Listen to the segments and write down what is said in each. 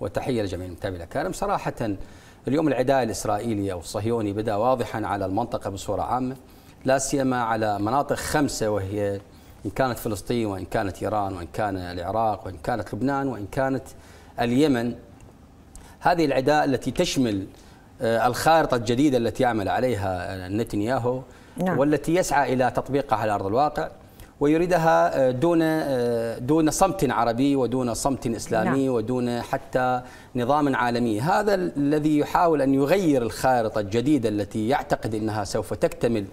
وتحية لجميع المتابعين الأكارم صراحة اليوم العداء الإسرائيلي أو الصهيوني بدأ واضحا على المنطقة بصورة عامة لا سيما على مناطق خمسة وهي إن كانت فلسطين وإن كانت إيران وإن كان العراق وإن كانت لبنان وإن كانت اليمن هذه العداء التي تشمل آه، الخارطة الجديدة التي يعمل عليها آه، نتنياهو نعم. والتي يسعى إلى تطبيقها على أرض الواقع ويريدها آه، دون آه، دون صمت عربي ودون صمت اسلامي نعم. ودون حتى نظام عالمي، هذا الذي يحاول ان يغير الخارطه الجديده التي يعتقد انها سوف تكتمل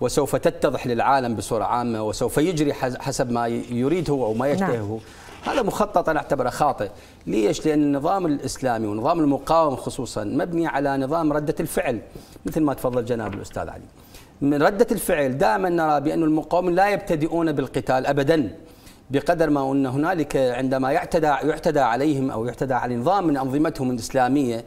وسوف تتضح للعالم بصوره عامه وسوف يجري حسب ما يريده او ما نعم. يشتهيه نعم. هذا مخطط انا اعتبره خاطئ، ليش؟ لان النظام الاسلامي ونظام المقاومه خصوصا مبني على نظام رده الفعل مثل ما تفضل جناب الاستاذ علي. من ردة الفعل دائما نرى بأن المقاومين لا يبتدئون بالقتال أبدا بقدر ما أن هنالك عندما يعتدى يعتدى عليهم أو يعتدى على نظام من أنظمتهم الإسلامية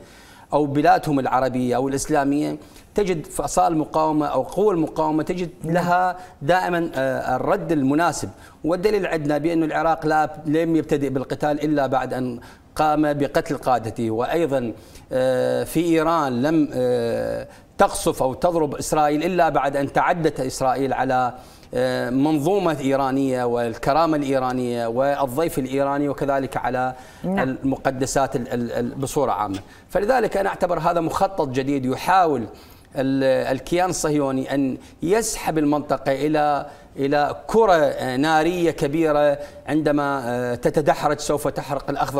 أو بلادهم العربية أو الإسلامية تجد فصائل المقاومة أو قوى المقاومة تجد لها دائما آه، الرد المناسب والدليل عندنا بأن العراق لا لم يبتدئ بالقتال إلا بعد أن قام بقتل قادته وأيضا آه، في إيران لم آه، تقصف أو تضرب إسرائيل إلا بعد أن تعدت إسرائيل على آه، منظومة إيرانية والكرامة الإيرانية والضيف الإيراني وكذلك على نعم. المقدسات بصورة عامة فلذلك أنا أعتبر هذا مخطط جديد يحاول الكيان الصهيوني أن يسحب المنطقة إلى إلى كرة نارية كبيرة عندما تتدحرج سوف تحرق الأخضر